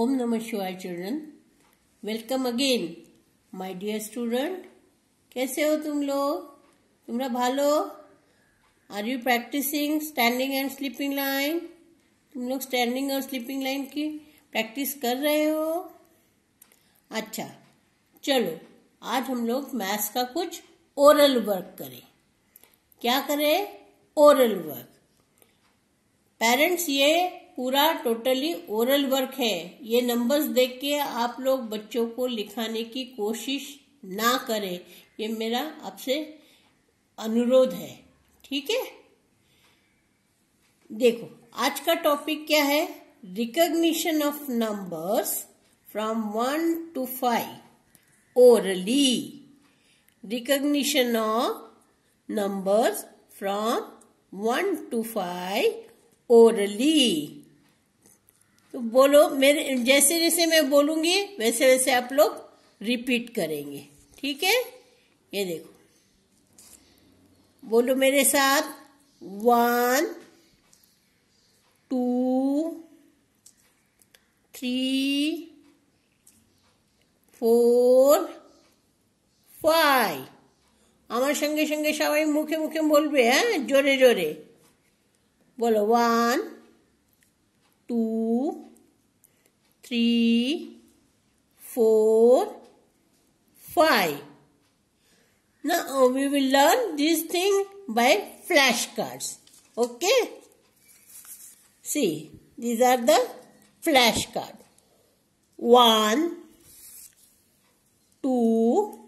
ओम नमः शिवाय children welcome again my dear student कैसे हो तुम लोग तुम्हारा भालो are you practising standing and sleeping line तुम लोग स्टैंडिंग और स्लीपिंग लाइन की प्रैक्टिस कर रहे हो अच्छा चलो आज हम लोग मैथ्स का कुछ ओरल वर्क करें क्या करें ओरल वर्क पेरेंट्स ये पूरा टोटली ओरल वर्क है ये नंबर्स देख के आप लोग बच्चों को लिखाने की कोशिश ना करें ये मेरा आपसे अनुरोध है ठीक है देखो आज का टॉपिक क्या है recognition of numbers from one to five orally recognition of numbers from one to five orally तो बोलो मेरे जैसे जैसे मैं बोलूंगी वैसे वैसे आप लोग रिपीट करेंगे ठीक है ये देखो बोलो मेरे साथ one two three five five संगे संगे সঙ্গে मुखे मुखे बोल रहे हैं जोरे जोरे Bolo one, two, three, four, five. Now we will learn this thing by flashcards. Okay? See, these are the flashcard. One, two,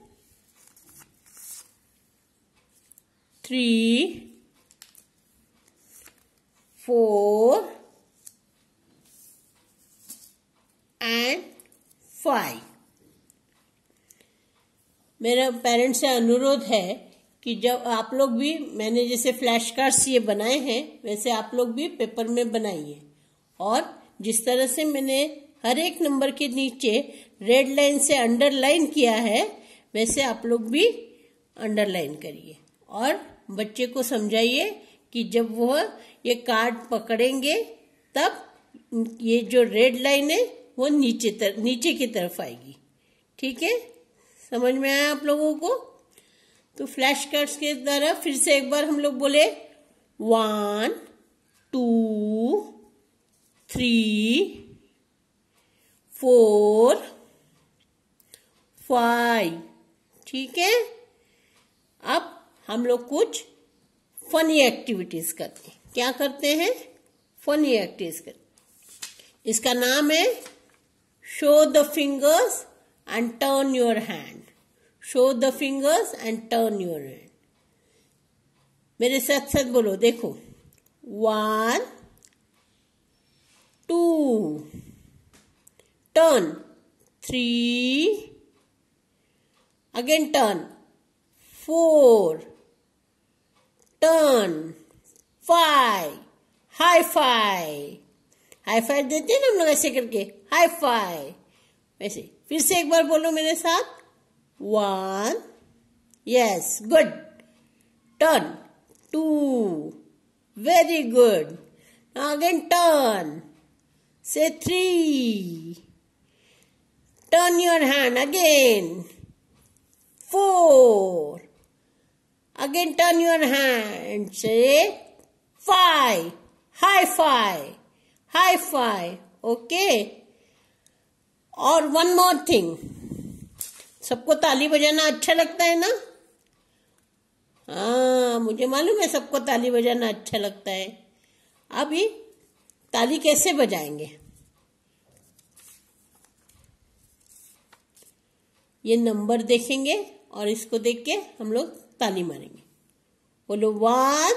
three, four and five. मेरा पेरेंट्स से अनुरोध है कि जब आप लोग भी मैंने जैसे फ्लैश कार्ड्स ये बनाए हैं वैसे आप लोग भी पेपर में बनाइए और जिस तरह से मैंने हर एक नंबर के नीचे रेड लाइन से अंडरलाइन किया है वैसे आप लोग भी अंडरलाइन करिए और बच्चे को समझाइए कि जब वह ये कार्ड पकड़ेंगे तब ये जो रेड लाइन है वो नीचे तर, नीचे की तरफ आएगी ठीक है समझ में आया आप लोगों को तो फ्लैश कार्ड्स के द्वारा फिर से एक बार हम लोग बोले one two three four five ठीक है अब हम लोग कुछ फनी एक्टिविटीज करते हैं क्या करते हैं फनी एक्टिविटीज करते इसका नाम है show the fingers and turn your hand show the fingers and turn your hand मेरे साथ साथ बोलो देखो one two turn three again turn four turn five high five high five देते ना हम लोग ऐसे करके हाई फाई वैसे फिर से एक बार बोलो मेरे साथ one yes good turn two very good again turn से three turn your hand again four Again, turn your hand. Say, five. High five. High five. Okay. और वन मोर थिंग सबको ताली बजाना अच्छा लगता है ना हाँ मुझे मालूम है सबको ताली बजाना अच्छा लगता है अभी ताली कैसे बजाएंगे ये नंबर देखेंगे और इसको देख के हम लोग ताली मारेंगे बोलो वन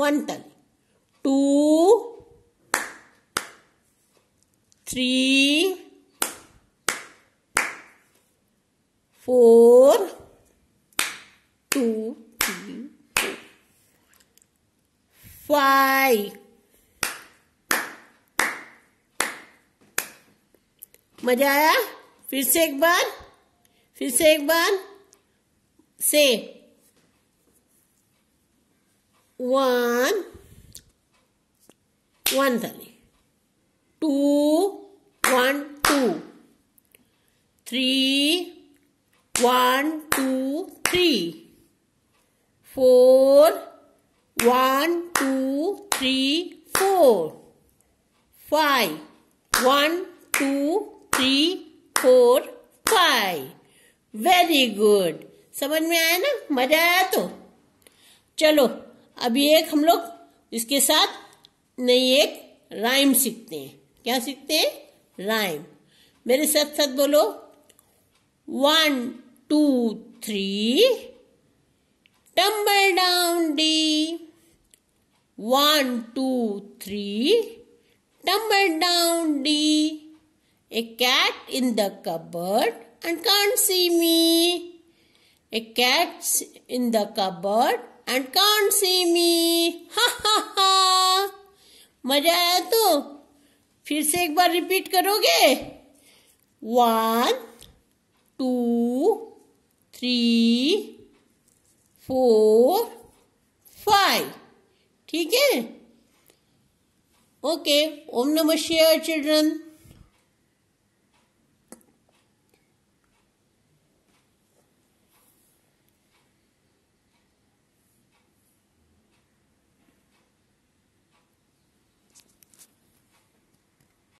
वन टन two three four two three four five मजा आया फिर से एक बार फिर से एक बार से वन वन धनी two one two three one two three four one two three four five one two three four five very good समझ में आया ना मजा आया तो चलो अभी एक हम लोग इसके साथ नई एक राइम सीखते हैं क्या सीखते हैं राइम मेरे साथ साथ बोलो one two three tumble down D one two three tumble down D a cat in the cupboard and can't see me a cat in the cupboard and can't see me हा हा मजा आया तो फिर से एक बार रिपीट करोगे one two three four five ठीक है ओके ओम नमः शिवाय चिल्ड्रन